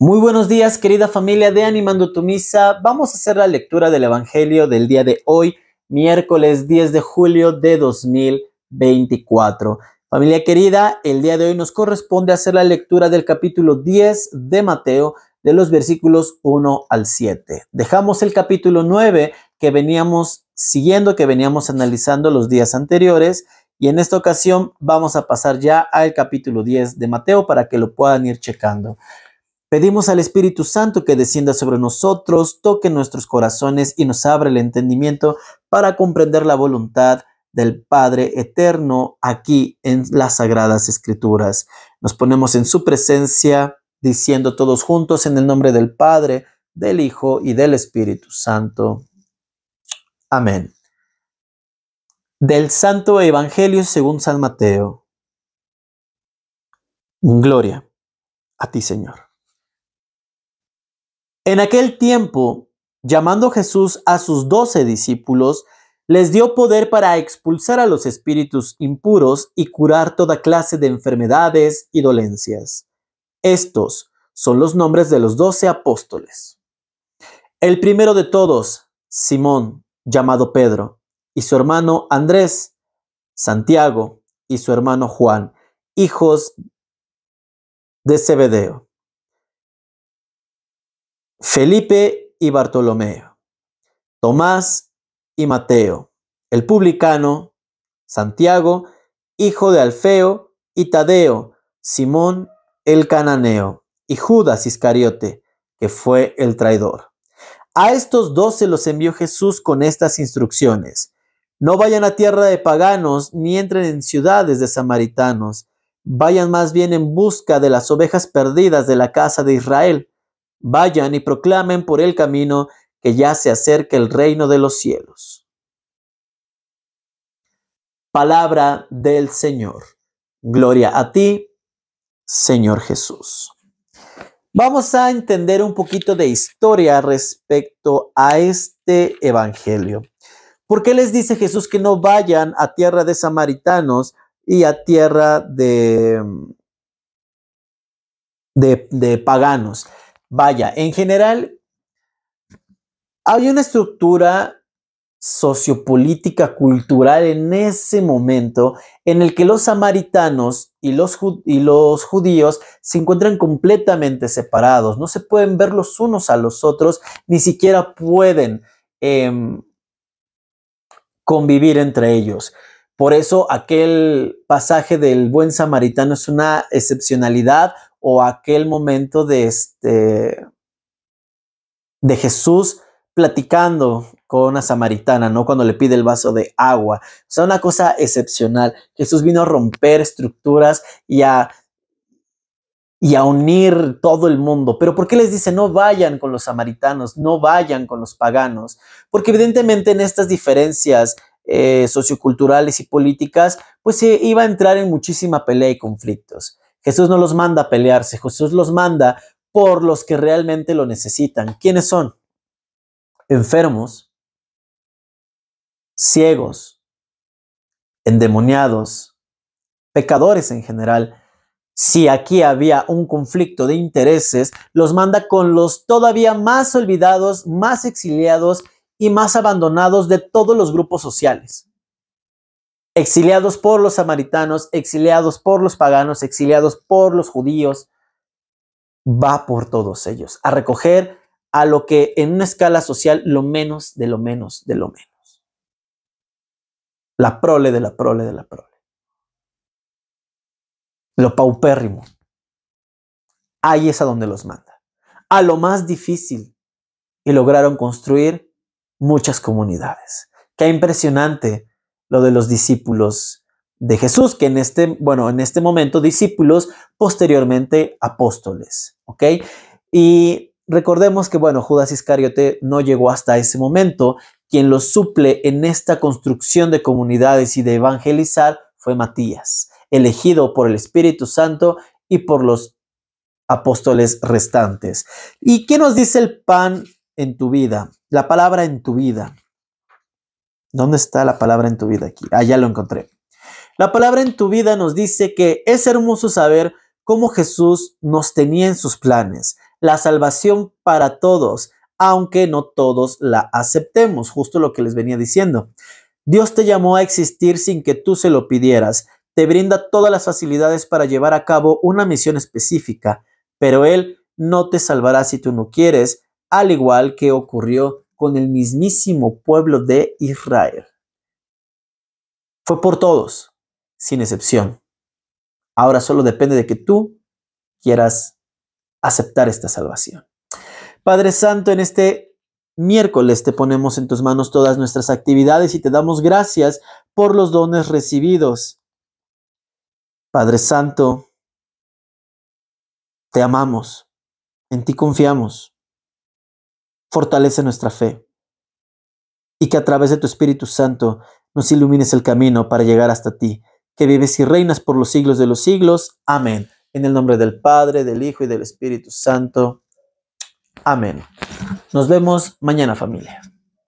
Muy buenos días, querida familia de Animando tu Misa. Vamos a hacer la lectura del Evangelio del día de hoy, miércoles 10 de julio de 2024. Familia querida, el día de hoy nos corresponde hacer la lectura del capítulo 10 de Mateo, de los versículos 1 al 7. Dejamos el capítulo 9 que veníamos siguiendo, que veníamos analizando los días anteriores, y en esta ocasión vamos a pasar ya al capítulo 10 de Mateo para que lo puedan ir checando. Pedimos al Espíritu Santo que descienda sobre nosotros, toque nuestros corazones y nos abra el entendimiento para comprender la voluntad del Padre Eterno aquí en las Sagradas Escrituras. Nos ponemos en su presencia diciendo todos juntos en el nombre del Padre, del Hijo y del Espíritu Santo. Amén. Del Santo Evangelio según San Mateo. Gloria a ti, Señor. En aquel tiempo, llamando Jesús a sus doce discípulos, les dio poder para expulsar a los espíritus impuros y curar toda clase de enfermedades y dolencias. Estos son los nombres de los doce apóstoles. El primero de todos, Simón, llamado Pedro, y su hermano Andrés, Santiago, y su hermano Juan, hijos de Zebedeo. Felipe y Bartolomeo, Tomás y Mateo, el publicano, Santiago, hijo de Alfeo, y Tadeo, Simón el cananeo, y Judas Iscariote, que fue el traidor. A estos doce los envió Jesús con estas instrucciones. No vayan a tierra de paganos, ni entren en ciudades de samaritanos. Vayan más bien en busca de las ovejas perdidas de la casa de Israel. Vayan y proclamen por el camino que ya se acerca el reino de los cielos. Palabra del Señor. Gloria a ti, Señor Jesús. Vamos a entender un poquito de historia respecto a este evangelio. ¿Por qué les dice Jesús que no vayan a tierra de samaritanos y a tierra de, de, de paganos? Vaya, en general, había una estructura sociopolítica cultural en ese momento en el que los samaritanos y los, judíos se encuentran completamente separados, no se pueden ver los unos a los otros, ni siquiera pueden em, convivir entre ellos. Por eso aquel pasaje del buen samaritano es una excepcionalidad o aquel momento de, este, de Jesús platicando con una samaritana, ¿no? Cuando le pide el vaso de agua. O sea, una cosa excepcional. Jesús vino a romper estructuras y a, y a unir todo el mundo. Pero ¿por qué les dice no vayan con los samaritanos, no vayan con los paganos? Porque evidentemente en estas diferencias eh, socioculturales y políticas, pues se iba a entrar en muchísima pelea y conflictos. Jesús no los manda a pelearse, Jesús los manda por los que realmente lo necesitan. ¿Quiénes son? Enfermos, ciegos, endemoniados, pecadores en general. Si aquí había un conflicto de intereses, los manda con los todavía más olvidados, más exiliados y más abandonados de todos los grupos sociales exiliados por los samaritanos, exiliados por los paganos, exiliados por los judíos, va por todos ellos, a recoger a lo que en una escala social lo menos de lo menos de lo menos. La prole de la prole de la prole. Lo paupérrimo. Ahí es a donde los manda. A lo más difícil. Y lograron construir muchas comunidades. Qué impresionante lo de los discípulos de Jesús, que en este, bueno, en este momento discípulos, posteriormente apóstoles, Y recordemos que, bueno, Judas Iscariote no llegó hasta ese momento, quien lo suple en esta construcción de comunidades y de evangelizar fue Matías, elegido por el Espíritu Santo y por los apóstoles restantes. ¿Y qué nos dice el pan en tu vida? La palabra en tu vida. ¿Dónde está la palabra en tu vida aquí? Ah, ya lo encontré. La palabra en tu vida nos dice que es hermoso saber cómo Jesús nos tenía en sus planes, la salvación para todos, aunque no todos la aceptemos, justo lo que les venía diciendo. Dios te llamó a existir sin que tú se lo pidieras, te brinda todas las facilidades para llevar a cabo una misión específica, pero Él no te salvará si tú no quieres, al igual que ocurrió con el mismísimo pueblo de Israel. Fue por todos, sin excepción. Ahora solo depende de que tú quieras aceptar esta salvación. Padre Santo, en este miércoles te ponemos en tus manos todas nuestras actividades y te damos gracias por los dones recibidos. Padre Santo, te amamos, en ti confiamos fortalece nuestra fe y que a través de tu Espíritu Santo nos ilumines el camino para llegar hasta ti, que vives y reinas por los siglos de los siglos. Amén. En el nombre del Padre, del Hijo y del Espíritu Santo. Amén. Nos vemos mañana familia.